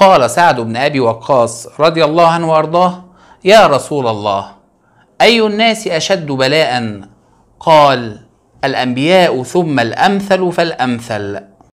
قال سعد بن أبي وقاص رضي الله عنه وأرضاه يا رسول الله أي الناس أشد بلاء قال الأنبياء ثم الأمثل فالأمثل